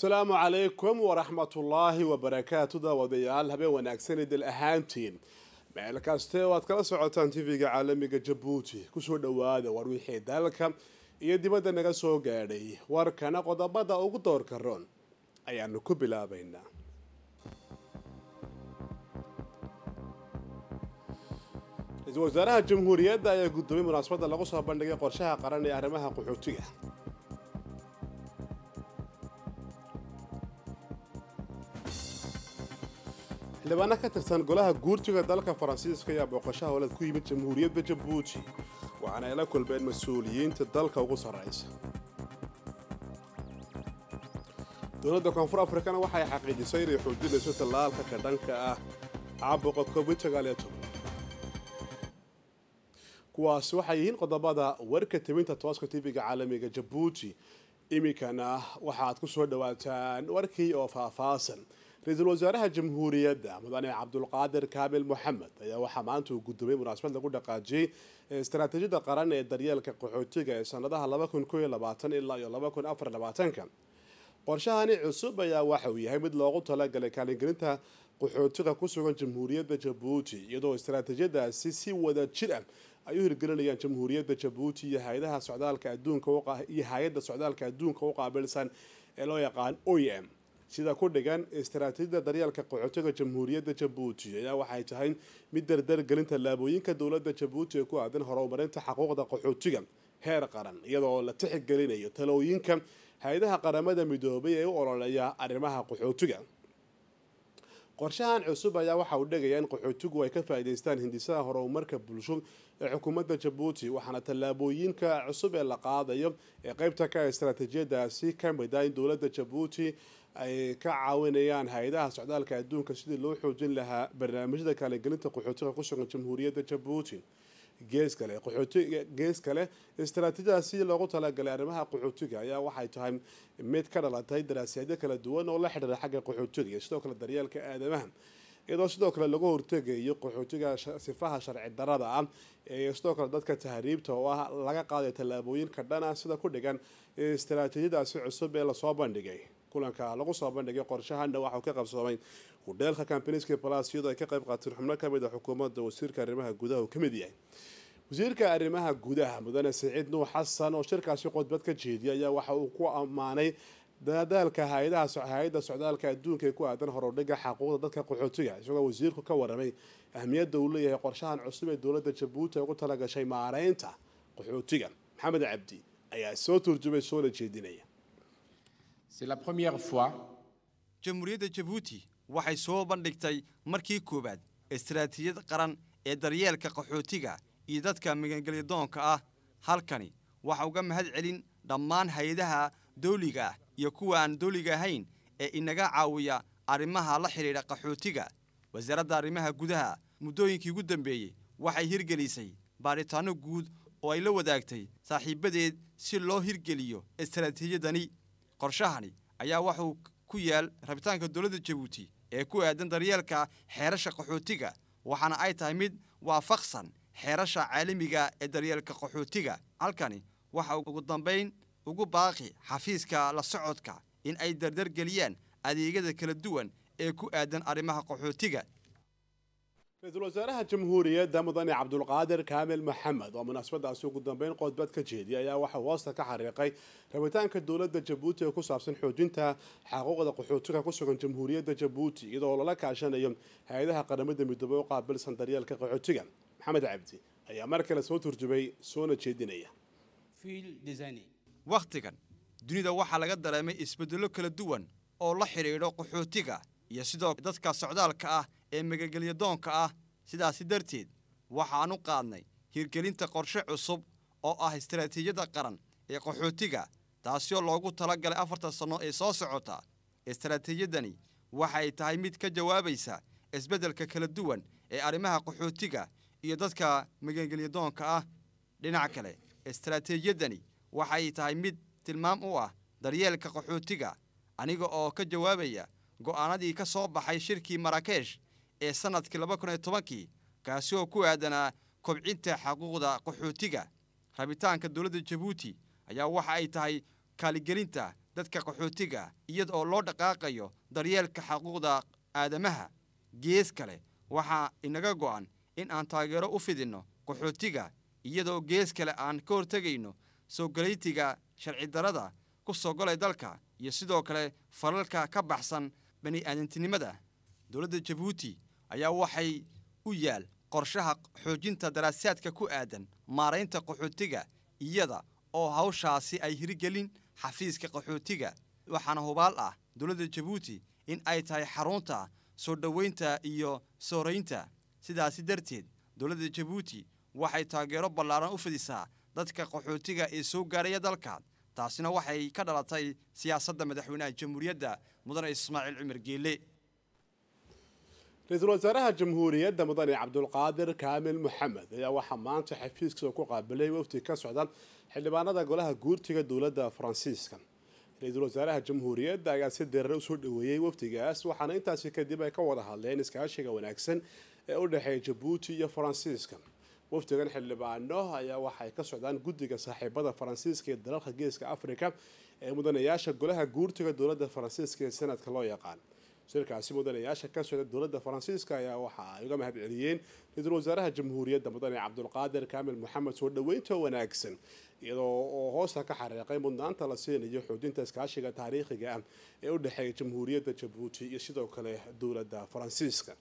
asalaamu calaykum waraxmatullaahi wabarakaatu daawadayaal habeen wanaagsanay dal ahaantiin meel kaste oo aad kala socotaan t v ga caalamiga jabuuti kusoo dhawaada war wixii dalka iyo dibadda naga soo gaadhay warkana qodobada ugu doorka ron ayaanu ku bilaabaynaa ra-iisul wasaaraha jamhuuriyadda ayaa guddoomiyey munaasabadda lagu soo bandhigay qorshaha qaran ee arrimaha qaxootiga xildhibaano ka tirsan golaha guurtiga dalka faransiiska ayaa booqashaha olad ku yimid jamhuuriyadda jabuuti waxaana ay la kulmeen mas-uuliyiinta dalka ugu sarraysa dowladda koonfur afrikana waxay xaqiijisay inay xoojinayso tallaalka ka dhanka ah caabuqa covid-19 kuwaas waxay yihiin qodobada warka tebinta tooska tv-ga caalamiga jabuuti iminkana waxaad ku soo dhowaataan warkii oo faahfaasan ra-iisul wasaaraha jamhuuriyadda mudane cabdulqaadir kaamil moxamed ayaa waxaa maanta uu gudoomiyey munaasabad lagu dhaqaajiyey istaraatiijiyada qaran ee daryeelka qaxootiga ee sanadaha ilaa iyo qorshahani cusub ayaa waxa uu yahay mid loogu talagalay kaalingelinta qaxootiga ku sugan jamhuuriyadda jabuuti iyadoo istaraatiijiyadaasi si wada jir ah ay u hirgelinayaan jamhuuriyadda jabuuti iyo hay-adaha socdaalka adduunka iyo hay-adda socdaalka adduunka u qaabilsan ee loo yaqaan o m sida ku dhigan istaraatiijiyada daryeelka qaxootiga jamhuuriyadda jabuuti ayaa waxay tahay mid dardar gelin tallaabooyinka dowladda jabuuti ee ku aadan horumarinta xaquuqda qaxootiga heer qaran iyadoo la tixgelinayo talooyinka hay-adaha qaramada midoobay ee u ololeeya arrimaha qaxootiga qorshahan cusub ayaa waxa uu dhegaya in qaxootigu ay ka faa'iidaystaan hindisada horumarka bulsho ee xukuumadda jabuuti waxaana tallaabooyinka cusub ee la qaadayo ee qeybta ka ah istraatiijiyadaasi ka mid ah in dowladda jabuuti ay ka caawinayaan hay-adaha socdaalka adduunka sidii loo xoojin lahaa barnaamijyada kaaligelinta qaxootiga ku sugan jamhuuriyadda jabuuti gees kale qaxooti gees kale istaraatiijiyada si loogu talagalay arrimaha qaxootiga ayaa waxay tahay mid ka dhalatay daraasaadyo kala duwan oo la xidhiira xagga qaxootiga iyo sidoo kale daryeelka aadamaha iyadoo sidoo kale lagu hortegayo qaxootiga sifaha sharci darada ah ee sidoo kale dadka tahriibta oo ah laga qaaday tallaabooyinka ah sida ku dhigan istaraatiijiyadaasi cusub ee lasoo bandhigay kulanka lagu soo bandhigay qorshahanna waxauu ka qabsoomay hudheelka kampaniski balas ay ka qayb qaateen xubno ka mid a ah xukuumadda wasiirka arrimaha gudaha uu ka mid yahay wasiirka arrimaha gudaha mudane saciid nuur xasan oo shirkaasi qodbad ka jeediyay ayaa waxa uu ku ammaanay dadaalka hay-ada socdaalka adduunka ee ku aadan horudhiga xaquuqda dadka qaxootiga isagoo wasiirku ka warramay ahmiyadda uu leeyahay qorshahan cusub ee dowladda jabuuti ay ugu talagashay maareynta qaxootiga maxamed cabdi ayaa soo turjumay soona jeedinaya C'est Jamhuuriyadda Jabuuti waxay soo bandhigtay markii koowaad istaraatiijiyad qaran ee daryeelka qaxootiga iyo dadka magangelyadoonka ah halkani waxa uga mahad celin dhammaan hay-adaha dawliga ah iyo kuwa aan dawliga ahayn ee inaga caawiya arrimaha la xidhiidha qaxootiga wasaaradda arrimaha gudaha muddooyinkii ugu dambeeyey waxay hirgelisay baaritaanno guud oo ay la wadaagtay saaxiibadeed si loo hirgeliyo istaraatiijiyadani qorshahani ayaa waxuu ku yaal rabitaanka dowladda jabuuti ee ku aadan daryeelka xeerasha qaxootiga waxaana ay tahay mid waafaqsan xeerasha caalamiga ah ee daryeelka qaxootiga halkani waxa ugu dambayn ugu baaqi xafiiska la socodka in ay dardargeliyaan adeegyada kala duwan ee ku aadan arrimaha qaxootiga رئيس الوزراء الجمهورية دمضني عبد القادر كامل محمد ومناسبة سوق بين قود بدك جيدي أيا وحا واسطة كحريقي ربطانك الدولة جبوتي كسابسن حقوق حقوقة قحوتك كسوغن جمهورية جبوتي إذا والله لك عشان أيام هايدها قدمة قابل وقابل سندريال كقحوتك محمد عبدي أيا مركل سوى ترجبي سونا جيدينية فيل ديزايني وقتك دنيا وحا لقدر أمي إسبدلو كلا دوان أو لحريرو قحوتك iyo sidoo dadka socdaalka ah ee megagelyo ah sidaasi darteed waxaannu qaadnay hirgelinta qorshe cusub oo ah istaraatiijyadda qaran ee qaxootiga taasioo loogu talagalay afartan sanno ee soo socota istaraatiijiyaddani waxay tahay mid ka jawaabaysa isbeddelka kala duwan ee arrimaha qaxootiga iyo dadka magangelyadoonka ah dhinac kale istaraatiijiyadani waxay tahay mid tilmaam u ah daryeelka qaxootiga aniga oo ka jawaabaya go'aanadii ka soo baxay shirkii maraakesh ee sannadkii laba kun iyo tobankii kaasi oo ku aadanaa kobcinta xaquuqda qaxootiga rabitaanka dowladda jabuuti ayaa waxa ay tahay kaaligelinta dadka qaxootiga iyada oo loo dhaqaaqayo daryeelka xaquuqda aadamaha gees kale waxaa inaga go'an in aan taageero u fidinno qaxootiga iyadoo gees kale aan ka hortegayno soo galaytiga sharci darada ku soo galay dalka iyo sidoo kale falalka ka baxsan bani aadantinimada dowladda jabuuti ayaa waxay u yaal qorshaha xoojinta daraasaadka ku aadan maaraynta qaxootiga iyada oo hawshaasi ay hirgelin xafiiska qaxootiga waxaana hubaal ah dowladda jabuuti in ay tahay xarunta soo dhoweynta iyo sooraynta sidaasi darteed dowladda jabuuti waxay taageero ballaaran u fidisaa dadka qaxootiga ee soo gaaraya dalkan taasina waxay ka dhalatay siyaasadda madaxweynaha jamhuuriyadda mudane ismaaciil cumar geele ra-iisul wasaaraha jamhuuriyadda mudane cabdulqaadir kaamil moxamed ayaa waxaa maanta xafiiskiisa ku qaabilay wafdi ka socda xildhibaanada golaha guurtiga dowladda faransiiska ra-iisul wasaaraha jamhuuriyadda ayaa si dirar usoo dhaweeyey wafdigaas waxaana intaasi kadib ay ka wada hadleen iskaashiga wanaagsan ee u dhexeeya jabuuti iyo faransiiska wafdigan xildhibaano ayaa waxaay ka socdaan guddiga saaxiibada faransiiska ee dalalka geeska afrika ee mudanayaasha golaha guurtiga dowladda faransiiska ee sanadka loo yaqaan shirkaasi mudanayaasha ka socda dowladda faransiiska ayaa waxa ay uga mahad celiyeen ra-iisul wasaaraha jamhuuriyadda mudane cabdulqaadir kaamil maxamed soo dhoweynta wanaagsan iyadoo oo hoosta ka xariiqay mudnaanta la siinayo xoojinta iskaashiga taariikhiga ah ee u dhexeeya jamhuuriyadda jabuuti iyo sidoo kale dowladda faransiiska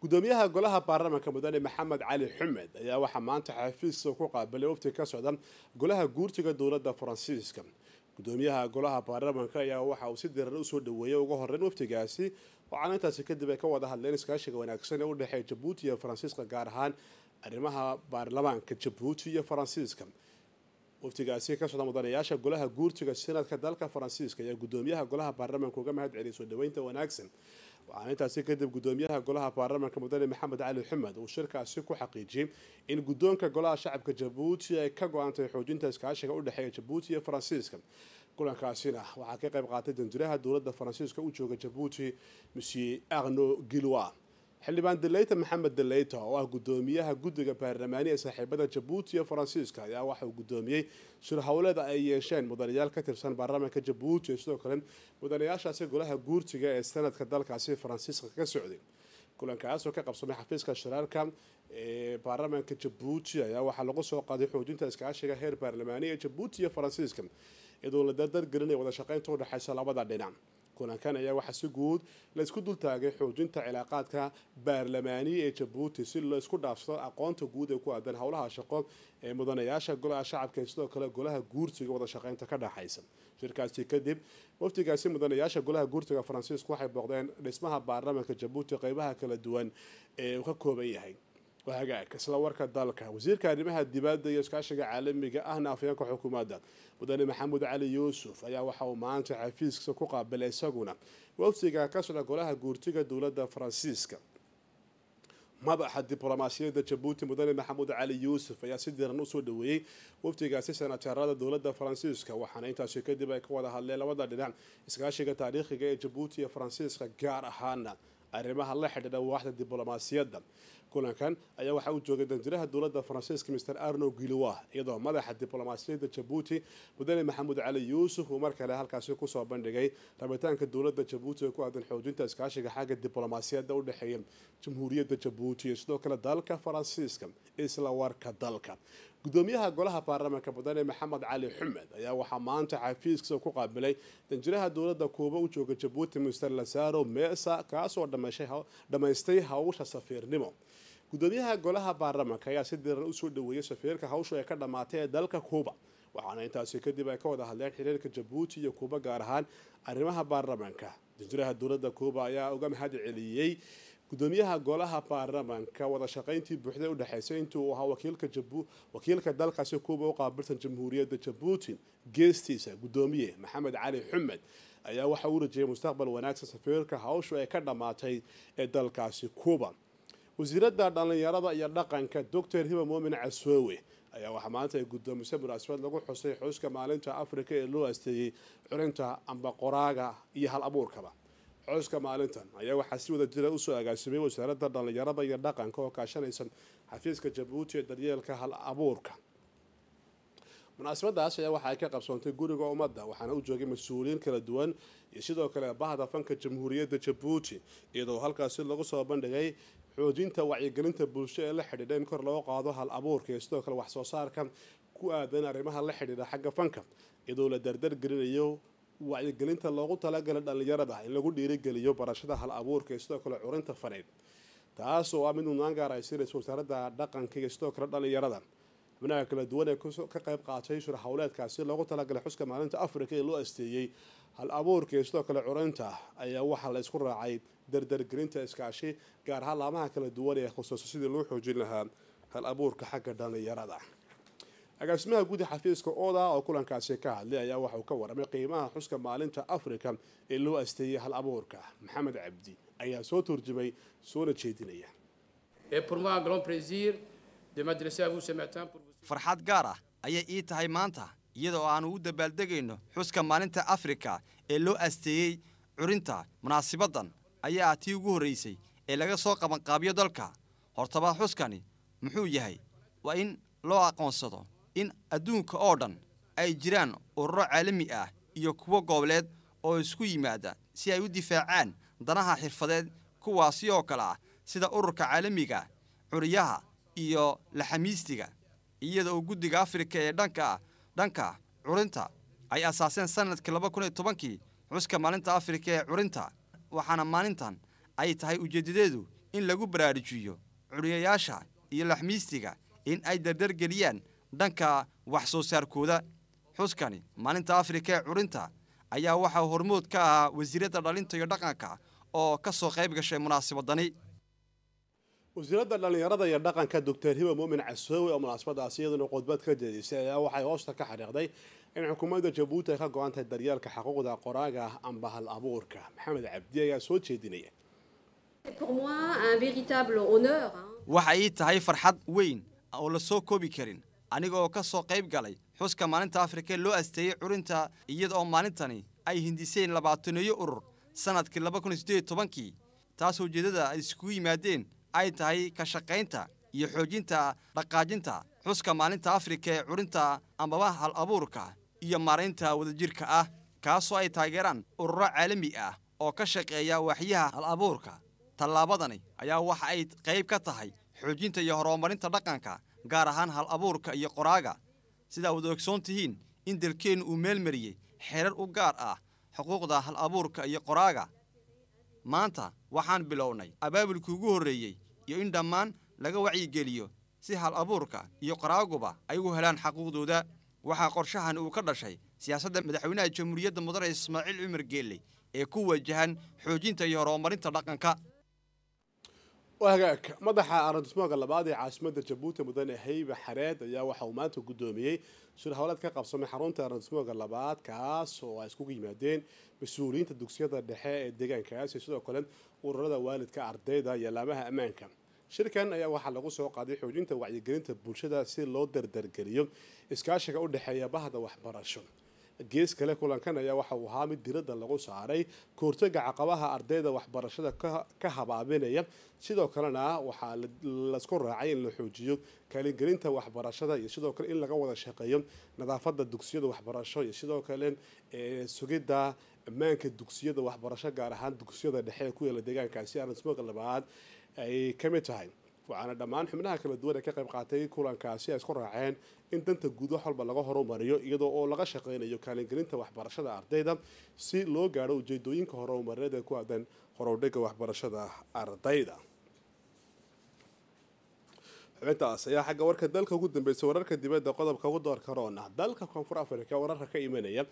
gudoomiyaha golaha baarlamaanka mudane maxamed cali xumed ayaa waxaa maanta xafiiska ku qaabilay wafti ka socda golaha guurtiga dowladda faransiiska gudoomiyaha golaha baarlamaanka ayaa waxa uu si dirar usoo dhaweeyey uga horreyn waftigaasi oo calintaasi kadib ay ka wada hadleen iskaashiga wanaagsan ee u dhexeeya jabuuti iyo faransiiska gaar ahaan arrimaha baarlamaanka jabuuti iyo faransiiska waftigaasi ka socda mudanayaasha golaha guurtiga sanadka dalka faransiiska ayaa gudoomiyaha golaha baarlamaanka uga mahad celiyay soo dhaweynta wanaagsan waxaanaintaasi kadib guddoomiyaha golaha baarlamanka mudane maxamed cali xumed uu shirkaasi ku xaqiijiyey in guddoonka golaha shacabka jabuuti ay ka go-antay xoojinta iskaashiga u dhexeeya jabuuti iyo faransiiska kulankaasina waxaa ka qayb qaatay danjiraha dowladda faransiiska u jooga jabuuti monsieur arno gilwa xildhibaan delayta maxamed delayta oo ah gudoomiyaha guddiga baarlamaani ee saaxiibada jabuuti iyo faransiiska ayaa waxa uu gudoomiyey shirhowleeda ay yeesheen mudanayaal ka tirsan baarlamaanka jabuuti ee sidoo kale mudanayaashaasi golaha guurtiga ee sanadka dalkaasi faransiiska ka socday kulankaasoo ka qabsamay xafiiska shiraarka ee baarlamaanka jabuuti ayaa waxaa lagu soo qaaday xoojinta iskaashiga heer baarlamaani ee jabuuti iyo faransiiska iyadoo la dardargelinaya wada shaqeynta udhexaysa labada dhinac kulankan ayaa waxaa si guud la isku dultaagay xoojinta cilaaqaadka baarlamaani ee jabuuti si la isku dhaafsado aqoonta guud ee ku aadan howlaha shaqo ee mudanayaasha golaha shacabka ee sidoo kale golaha guursiga wada shaqeynta ka dhexaysa shirkaasi kadib waftigaasi mudanayaasha golaha guursiga faransiisku waxay booqdeen dhismaha baarlamanka jabuuti qeybaha kala duwan ee uu ka kooban yahay وهجاك إسلا ورك الدالك وزير كان بها الدباد يسكاش عالمي جاء هنا xukuumadda mudane maxamuud cali yuusuf ayaa waxa uu maanta xafiiskiisa ku qaabilay isaguna wafdiga وفسيجا كسر قولها جورتيجا دولة فرانسيسكا madaxa diblomaasiyadda jabuuti mudane maxamuud cali yuusuf ayaa si diran usoo dhaweeyey wafdigaasi sanatarada dowlada faransiiska waxaana intaasi kadib ay ka wada hadleen labada dhinac iskaashiga taariikhiga ee jabuuti iyo faransiiska gaar ahaana arrimaha la xidhiidha waaxda diblomaasiyadda kulankan ayaa waxaa u joogay danjiraha dowladda faransiiska mr arno gilwa iyadoo madaxa diblomaasiyadda jabuuti mudane maxamuud cali yuusuf uu mar kale halkaasi kusoo bandhigay rabitaanka dowladda jabuuti ee ku aadan xoojinta iskaashiga xagga diblomaasiyadda u dhexeeya jamhuuriyadda jabuuti iyo sidoo kale dalka faransiiska isla warka dalka gudoomiyaha golaha baarlamaanka mudane maxamed cali xumed ayaa waxaa maanta xafiiskiisa ku qaabilay danjiraha dowladda kuuba u jooga jabuuti mister lazaro mesa kaasoo dhamaystay hawsha safiirnimo gudoomiyaha golaha baarlamanka ayaa si dirar usoo dhaweeyay safiirka hawshu ee ka dhammaatay ee dalka kuuba waxaana intaasi kadib ay ka wada hadleen xiriirka jabuuti iyo kuuba gaar ahaan arrimaha baarlamanka janjiraha dowladda kuuba ayaa uga mahad celiyey gudoomiyaha golaha baarlamanka wada shaqayntii buuxday u dhexaysay intii ahaa wakiilka dalkaasi kuuba u qaabilsan jamhuuriyadda jabuuti geestiisa gudoomiye maxamed cali xumed ayaa waxa uu rajiyay mustaqbal wanaagsan safiirka hawshu ee ka dhammaatay ee dalkaasi kuuba wasiiradda dhallinyarada iyo dhaqanka doctor hiba muumin casoowe ayaa waxaa maanta ay guddoomisye munaasabad lagu xusay xuska maalinta afrika ee loo asteeyey curinta amba qoraaga iyo hal abuurkaba xuska maalintan ayaa waxaa si wada jira ah usoo agaasimay wasaaradda dhallinyarada iyo dhaqanka oo kaashanaysan xafiiska jabuuti ee daryeelka hal abuurka munaasabadaas ayaa waxa ay ka qabsoontay guriga ummadda waxaana u joogay mas-uuliyiin kala duwan iyo sidoo kale bahda fanka jamhuuriyadda jabuuti iyadoo halkaasi lagu soo bandhigay xoojinta wacyigelinta bulsho ee la xidhiidha in kor loo qaado hal abuurka iyo sidoo kale wax soo saarka ku aadan arrimaha la xidhiidha xagga fanka iyadoo la dardargelinayo wacyigelinta loogu talagalay dhallinyarada in lagu dhiirigeliyo barashada hal abuurka iyo sidoo kale curinta faneed taas oo ah mid mudnaan gaar ay wasaaradda dhaqanka iyo sidoo kale dhallinyarada xubnaha kala duwan ee ka qayb qaatay shur howleedkaasi loogu talagalay xuska maalinta afrika ee loo asteeyey hal abuurka iyo sidoo kale curinta ayaa waxaa la isku raacay dardargelinta iskaashi gaar ahaan laamaha kala duwan ee khusuusa sidii loo xoojin lahaa hal abuurka xagga dhallinyarada agaasimaha guudi xafiiska oda oo kulankaasi ka hadlay ayaa waxauu ka waramay qiimaha xuska maalinta afrika ee loo asteeyay hal abuurka maxamed cabdi ayaa soo turjumay soona jeedinaya farxad gaar ah ayay ii tahay maanta iyadoo aan ugu dabaaldegayno xuska maalinta afrika ee loo asteeyey curinta munaasibadan ayaa ah tii ugu horraysay ee laga soo qabanqaabiyo dalka hortaba xuskani muxuu yahay waa in loo aqoonsado in adduunka oo dhan ay jiraan ururo caalami ah iyo kuwo gooboleed oo isku yimaada si ay u difaacaan danaha xirfadeed kuwaasi oo kale ah sida ururka caalamiga curiyaha iyo laxamiistiga iyada oo guddiga afrika ee dhankaa dhanka curinta ay asaaseen sannadkii laba kun iyo tobankii xuska maalinta afrika ee curinta waxaana maalintan ay tahay ujeedadeedu in lagu baraarujiyo curiyayaasha iyo laxmiistiga in ay dardargeliyaan dhanka wax soo saarkooda xuskani maalinta afrika ee curinta ayaa waxaa hormood ka ahaa wasiiradda dhalinta iyo dhaqanka oo ka soo qayb gashay munaasabadani wasiiradda dhallinyarada iyo dhaqanka doctor hiba muumin casoowe oo munaasabadaasi iyaduna khudbad ka jeedisay ayaa waxay hoosta ka xariiqday in xukuumadda jabuuti ay ka go-antahay daryeelka xuquuqda qoraaga ah, amba hal abuurka maxamed cabdi ayaa soo jeedinaya waxa ii tahay farxad weyn oo la soo koobi karin aniga oo ka soo qayb galay xuska maalinta afrika loo asteeyey curinta iyada maalintani ay hindiseen labaataneeyo urur sanadkii laba kun iyo tobankii taas ujeeddada ay iskugu yimaadeen ay tahay ka shaqaynta iyo xoojinta dhaqaajinta xuska maalinta afrika ee curinta ambaba hal abuurka iyo maaraynta wadajirka ah kaasoo ay taageeraan ururo caalami ah oo ka shaqeeya waaxyaha hal abuurka tallaabadani ayaa waxa ay qayb ka tahay xoojinta iyo horumarinta dhaqanka gaar ahaan hal abuurka iyo qoraaga sidaa wada ogsoon tihiin in dalkeennu uu meel mariyey xerar u gaar ah xuquuqda hal abuurka iyo qoraaga maanta waxaan bilownay abaabulkii horreeyey iyo in dhammaan laga wacyigeliyo si hal abuurka iyo qoraaguba ay u helaan xaquuqdooda waxaa qorshahan uu ka dhashay siyaasadda madaxweynaha jamhuuriyadda mudane ismaaciil cumar geeley ee ku wajahan xoojinta iyo horumarinta dhaqanka hagaag madaxa arandismooga labaad ee caasimadda jabuuti mudane hayba xareed ayaa waxa uu maanta guddoomiyey shir howleed ka qabsamay xarunta arandismooga labaad kaas oo ay iskugu yimaadeen mas-uuliyiinta dugsiyada dhexe ee deegaankaas iyo sidoo kale ururada waalidka ardayda iyo laamaha ammaanka shirkan ayaa waxaa lagu soo qaaday xoojinta wacyigelinta bulshada si loo dardargeliyo iskaashiga u dhexeeya bahda waxbarasho gees kale kulankan ayaa waxa uu ahaa mid diradda lagu saaray kahortaga caqabaha ardayda waxbarashada ka habaabinaya sidoo kalena waxaa lasku raacay in la xoojiyo kaalingelinta waxbarashada iyo sidoo kale in laga wada shaqeeyo nadaafada dugsiyada waxbarasho iyo sidoo kale sugidda ammaanka dugsiyada waxbarasho gaar ahaan dugsiyada dhexe ee ku yaela deegaankaasi aan labaad ay ka mid tahay waxaana dhammaan xubnaha kala duwan ee ka qayb qaatay kulankaasi ay isku raaceen in danta guud wax walba laga horumariyo iyadoo oo laga shaqeynayo kaalingelinta waxbarashada ardayda si loo gaadho ujeedooyinka horumarineed ee ku aadan horowdhiga waxbarashada ardayda xubintaas ayaa xagga warka dalka ugu dambeysay wararka dibadda qodobka ugu door roona ah dalka koonfur africa wararka ka imanaya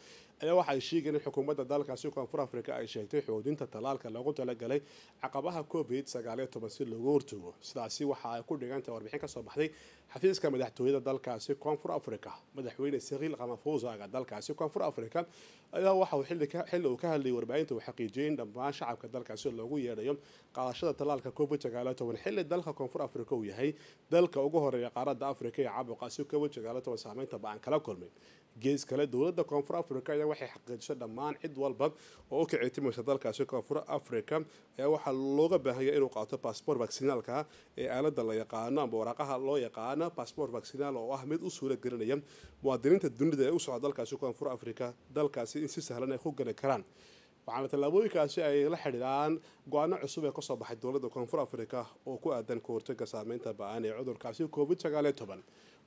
ayaa waxay sheegeen in xukuumadda dalkaasi koonfur africa ay sheegtay xoodinta tallaalka loogu talagalay caqabaha covid si loogu hortago sidaasi waxa ay ku dhigantahay warbixin ka soo baxday xafiiska madaxtooyada dalkaasi koonfur africa madaxweyne sakiil kamafuusaga dalkaasi koonfur africa ayaa waxa uu xilli uu ka hadlayay warbaahinta uu xaqiijiyey in dhammaan shacabka dalkaasi loogu yeedhayo qaadashada tallaalka covid sagaal toban xilli dalka koonfur africa uu yahay dalka ugu horeeya qaaradda africa ee si covid sagaal toban saameynta ba-aan kala kulmay gees kale dowladda koonfur africa ayaa waxay xaqiijisay dhammaan cid walba oo u kicii dalkaasi koonfur africa ayaa waxaa looga baahanya inuu qaato bassbort vacsinaalka ee aaladda la yaqaano ama waraaqaha loo yaqaano bassbort vaccinaal oo ah mid u suura gelinaya muwaadiniinta dunida ee u socda dalkaasi koonfur africa dalkaasi in si sahlan ay ku geli karaan waxaana tallaabooyinkaasi ay la xidhiidhaan go-aano cusub ee kasoo baxay dowladda koonfur africa oo ku aadan ka hortaga saameynta ba-aan ee cudurkaasi covid sagaaliyo toban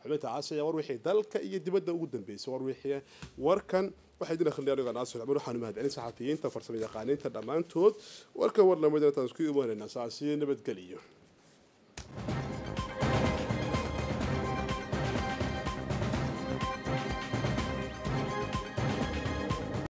xubinta aasi ayaa wixii dalka iyo dibadda ugu dambeysay warwixii warkan waxaa idin akhrinaya aniga naasir cumar waxaanu mahadcelin saxafiyiinta farsamo yaqaaniinta dhammaantood warkan war lamidana taan isku imaanaynaa saasi nabadgeliyo